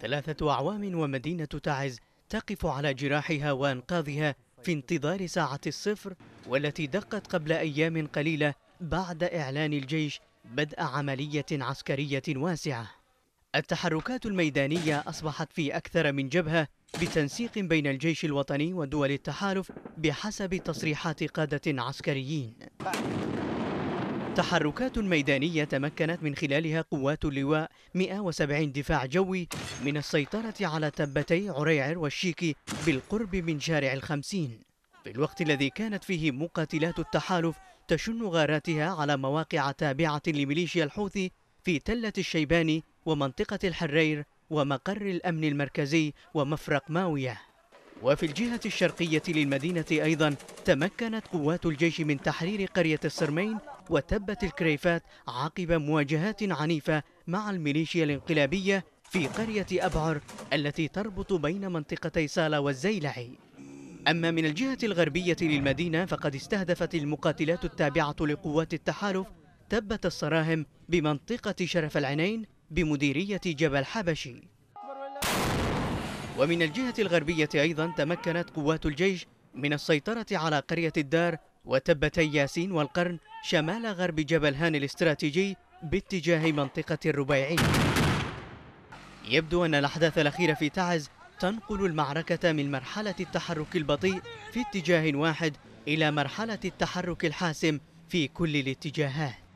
ثلاثة أعوام ومدينة تعز تقف على جراحها وأنقاذها في انتظار ساعة الصفر والتي دقت قبل أيام قليلة بعد إعلان الجيش بدء عملية عسكرية واسعة التحركات الميدانية أصبحت في أكثر من جبهة بتنسيق بين الجيش الوطني ودول التحالف بحسب تصريحات قادة عسكريين تحركات ميدانية تمكنت من خلالها قوات اللواء 170 دفاع جوي من السيطرة على تبتي عريعر والشيكي بالقرب من شارع الخمسين في الوقت الذي كانت فيه مقاتلات التحالف تشن غاراتها على مواقع تابعة لميليشيا الحوثي في تلة الشيباني ومنطقة الحرير ومقر الأمن المركزي ومفرق ماوية وفي الجهة الشرقية للمدينة أيضا تمكنت قوات الجيش من تحرير قرية السرمين وتبت الكريفات عقب مواجهات عنيفة مع الميليشيا الانقلابية في قرية أبعر التي تربط بين منطقتي سالا والزيلعي أما من الجهة الغربية للمدينة فقد استهدفت المقاتلات التابعة لقوات التحالف تبت الصراهم بمنطقة شرف العينين بمديرية جبل حبشي ومن الجهة الغربية أيضا تمكنت قوات الجيش من السيطرة على قرية الدار وتبتي ياسين والقرن شمال غرب جبل هان الاستراتيجي باتجاه منطقة الربيعين يبدو أن الأحداث الأخيرة في تعز تنقل المعركة من مرحلة التحرك البطيء في اتجاه واحد إلى مرحلة التحرك الحاسم في كل الاتجاهات